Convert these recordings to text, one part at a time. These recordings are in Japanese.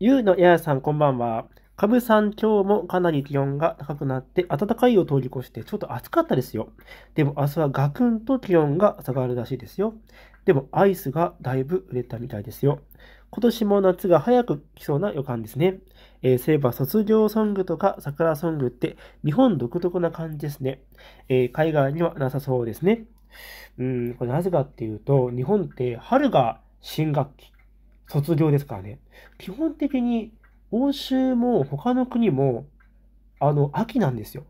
ゆうのややさん、こんばんは。かぶさん、今日もかなり気温が高くなって、暖かいを通り越して、ちょっと暑かったですよ。でも明日はガクンと気温が下がるらしいですよ。でもアイスがだいぶ売れたみたいですよ。今年も夏が早く来そうな予感ですね。えー、そういえば卒業ソングとか桜ソングって日本独特な感じですね。えー、海外にはなさそうですね。うん、これなぜかっていうと、日本って春が新学期、卒業ですからね。基本的に欧州も他の国も、あの、秋なんですよ。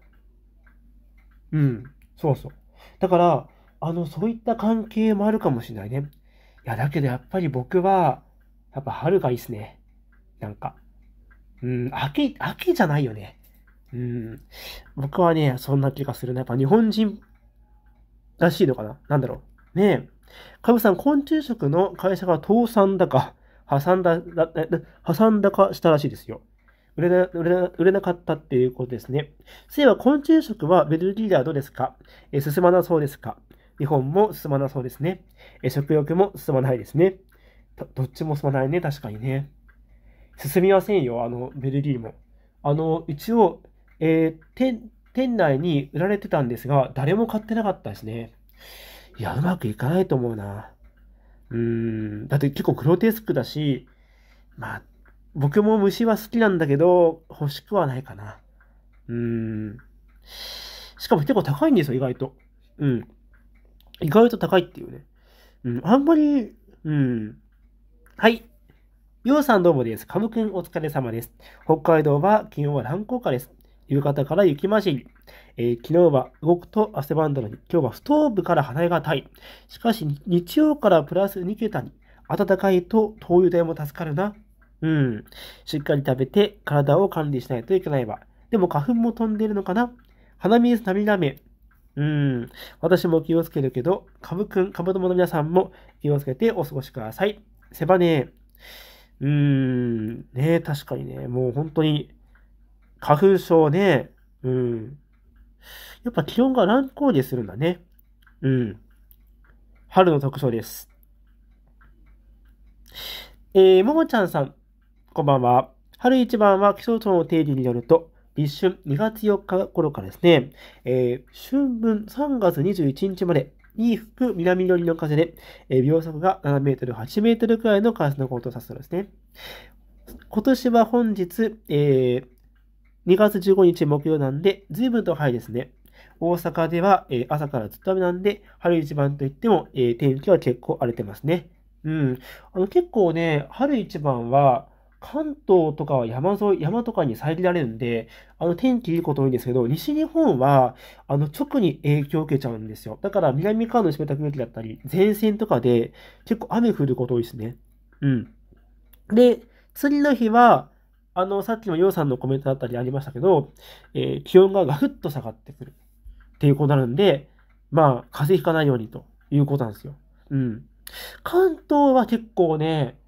うん、そうそう。だから、あの、そういった関係もあるかもしれないね。いや、だけどやっぱり僕は、やっぱ春がいいっすね。なんか。うん、秋、秋じゃないよね。うん。僕はね、そんな気がするな。やっぱ日本人らしいのかななんだろう。ねえ。かぶさん、昆虫食の会社が倒産だか。挟んだ、挟んだかしたらしいですよ。売れな、売れな、売れなかったっていうことですね。そういえば昆虫食はベルギーではどうですかえ進まなそうですか日本も進まなそうですね。え食欲も進まないですね。どっちも進まないね、確かにね。進みませんよ、あの、ベルギーも。あの、一応、えー、店内に売られてたんですが、誰も買ってなかったですね。いや、うまくいかないと思うな。うん、だって結構グロテスクだし、まあ、僕も虫は好きなんだけど、欲しくはないかな。うん。しかも結構高いんですよ、意外と。うん。意外と高いっていうね。うん、あんまり、うん。はい。ようさんどうもです。カムくんお疲れ様です。北海道は気温は乱高下です。夕方から雪まじり。えー、昨日は動くと汗ばんだのに、今日はストーブから離れがたい。しかし、日曜からプラス2桁に、暖かいと灯油代も助かるな。うん。しっかり食べて、体を管理しないといけないわ。でも花粉も飛んでるのかな鼻水涙目。うん。私も気をつけるけど、カブくん、株ぶの皆さんも気をつけてお過ごしください。せばねうーん。ね確かにね。もう本当に、花粉症ね。うん。やっぱ気温が乱高下するんだね。うん。春の特徴です。えー、ももちゃんさん、こんばんは。春一番は気象庁の定理によると、立春2月4日頃からですね、えー、春分3月21日まで、に吹く南寄りの風で、えー、秒速が7メートル、8メートルくらいの風の高とを指すのですね。今年は本日、えー、2月15日木曜なんで、随分と早いですね。大阪では、えー、朝からずっと雨なんで、春一番といっても、えー、天気は結構荒れてますね。うん。あの結構ね、春一番は、関東とかは山沿い、山とかに遮られるんで、あの天気いいこと多いんですけど、西日本は、あの直に影響を受けちゃうんですよ。だから南側の湿った空気だったり、前線とかで結構雨降ること多いですね。うん。で、次の日は、あの、さっきも洋さんのコメントだったりありましたけど、えー、気温がガフッと下がってくるっていうことになるんで、まあ、風邪ひかないようにということなんですよ。うん。関東は結構ね、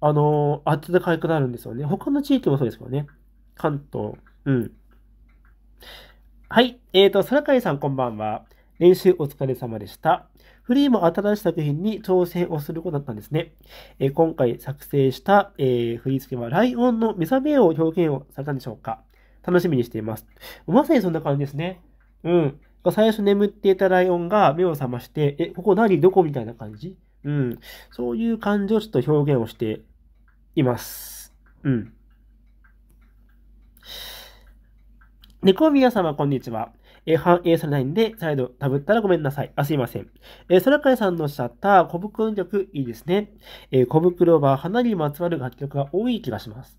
あのー、暖かくなるんですよね。他の地域もそうですけどね。関東。うん。はい。えっ、ー、と、空海さんこんばんは。練習お疲れ様でした。フリーも新しい作品に挑戦をすることだったんですね。えー、今回作成した、えー、振り付けはライオンの目覚めを表現をされたんでしょうか楽しみにしています。まさにそんな感じですね。うん。最初眠っていたライオンが目を覚まして、え、ここ何どこみたいな感じうん。そういう感じをちょっと表現をしています。うん。猫宮様、こんにちは。えー、反映されないんで、再度ダブったらごめんなさい。あ、すいません。えー、空海さんのおっしゃった小袋曲、いいですね。えー、小袋は花にまつわる楽曲が多い気がします。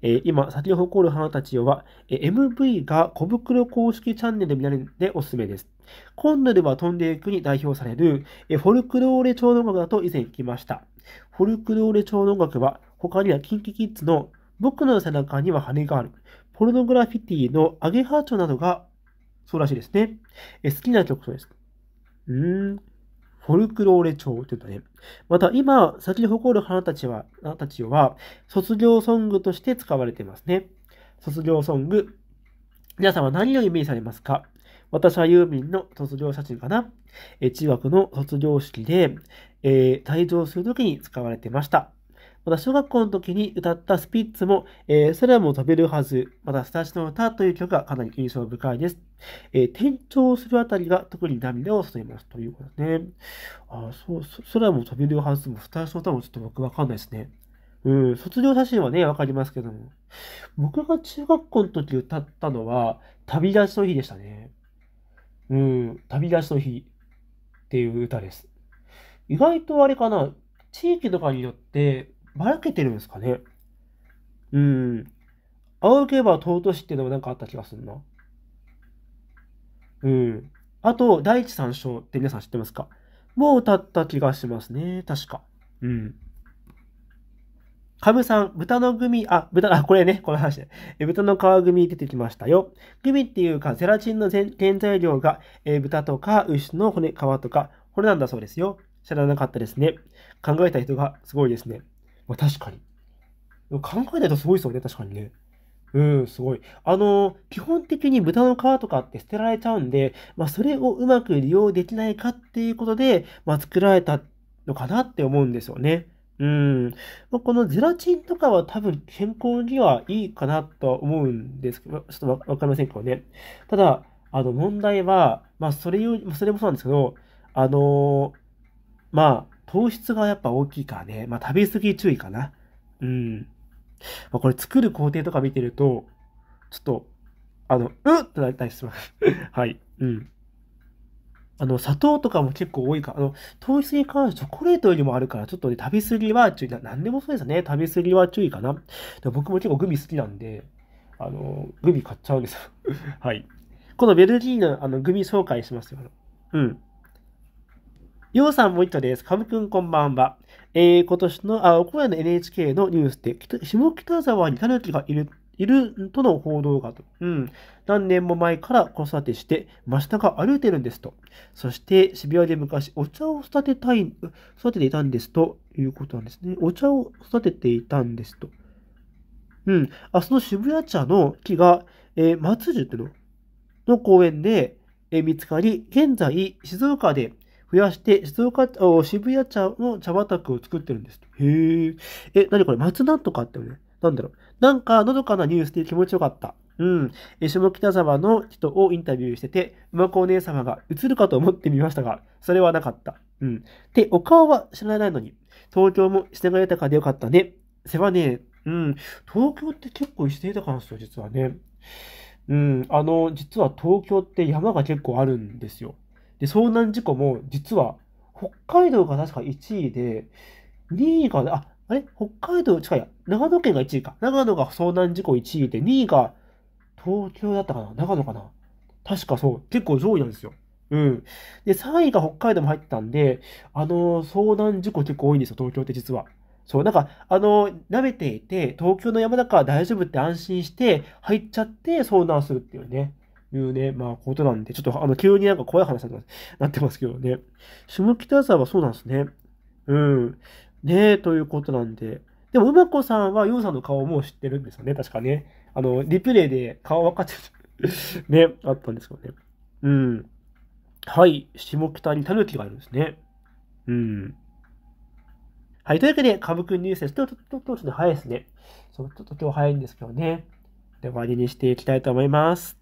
え今、咲き誇る花たちよは、え MV が小袋公式チャンネルで見られるんでおすすめです。今度では飛んでいくに代表される、えフォルクローレ超音楽だと以前聞きました。フォルクローレ超音楽は、他には KinKiKids の僕の背中には羽がある、ポルノグラフィティのアゲハーチョなどがそうらしいですね。え好きな曲そうです。うーん。フォルクローレ調って言うたね。また今、咲き誇る花たちは、花たちは、卒業ソングとして使われていますね。卒業ソング。皆さんは何をイメージされますか私はユーミンの卒業写真かなえ中学の卒業式で、えー、退場するときに使われてました。また小学校の時に歌ったスピッツも、えー、それはもう食べるはず、またスタジオの歌という曲がかなり印象深いです。えー、転調するあたりが特に涙を誘いますということね。あ、そう、それはもう食べるはずも、スタジオの歌もちょっと僕わかんないですね。うん、卒業写真はね、わかりますけども。僕が中学校の時歌ったのは、旅立ちの日でしたね。うん、旅立ちの日っていう歌です。意外とあれかな、地域とかによってばらけてるんですかね。うん。仰けば尊しっていうのもなんかあった気がするな。うん。あと、第一三章って皆さん知ってますかもう歌った気がしますね。確か。うん。カブさん、豚のグミ、あ、豚、あ、これね、この話ね。え豚の皮グミ出てきましたよ。グミっていうか、ゼラチンの原材料が、え豚とか牛の骨、皮とか、これなんだそうですよ。知らなかったですね。考えた人がすごいですね。まあ、確かに。考えないとすごいですよね、確かにね。うん、すごい。あの、基本的に豚の皮とかって捨てられちゃうんで、まあ、それをうまく利用できないかっていうことで、まあ、作られたのかなって思うんですよね。うん。まあ、このゼラチンとかは多分健康にはいいかなとは思うんですけど、ちょっとわかりませんけどね。ただ、あの問題は、まあ、それより、それもそうなんですけど、あのまあ、糖質がやっぱ大きいからね。まあ、食べ過ぎ注意かな。うん。まあ、これ作る工程とか見てると、ちょっと、あの、うっってなったりします。はい。うん。あの、砂糖とかも結構多いから、あの、糖質に関してチョコレートよりもあるから、ちょっとね、食べ過ぎは注意な。なんでもそうですね。食べ過ぎは注意かな。でも僕も結構グミ好きなんで、あの、グミ買っちゃうんですよ。はい。このベルギーのあのグミ紹介しますよ。うん。りょうさんも一たです。かむくんこんばんは。えー、今年の、あ、今夜の NHK のニュースで、下北沢にタヌキがいる、いるとの報道がと。うん。何年も前から子育てして、真下が歩いてるんですと。そして、渋谷で昔、お茶を育てたい、育てていたんですということなんですね。お茶を育てていたんですと。うん。あ、その渋谷茶の木が、えー、松樹ってのの公園で、え見つかり、現在、静岡で、増やして、静岡、渋谷茶の茶畑を作ってるんです。へえ。え、なにこれ松なんとかってね。なんだろう。なんか、のどかなニュースで気持ちよかった。うん。下北沢の人をインタビューしてて、馬子お姉様が映るかと思ってみましたが、それはなかった。うん。で、お顔は知らないのに、東京も下が豊かでよかったね。世話ねうん。東京って結構して豊かなんですよ、実はね。うん。あの、実は東京って山が結構あるんですよ。で、遭難事故も実は北海道が確か1位で、2位が、あ、あれ北海道、近いや、長野県が1位か。長野が遭難事故1位で、2位が東京だったかな長野かな確かそう。結構上位なんですよ。うん。で、3位が北海道も入ってたんで、あのー、遭難事故結構多いんですよ、東京って実は。そう、なんか、あのー、舐めていて、東京の山だから大丈夫って安心して、入っちゃって遭難するっていうね。いうね、まあ、ことなんで、ちょっとあの、急になんか怖い話になってますけどね。下北沢はそうなんですね。うん。ねえ、ということなんで。でも、馬子こさんは、ようさんの顔も知ってるんですよね、確かね。あの、リプレイで顔分かってる ね、あったんですけどね。うん。はい、下北にタヌキがあるんですね。うん。はい、というわけで、株君ニュースです。ちょっと、ちょっと、ちょっと早いですね。ちょっと今日早いんですけどね。で、終わりにしていきたいと思います。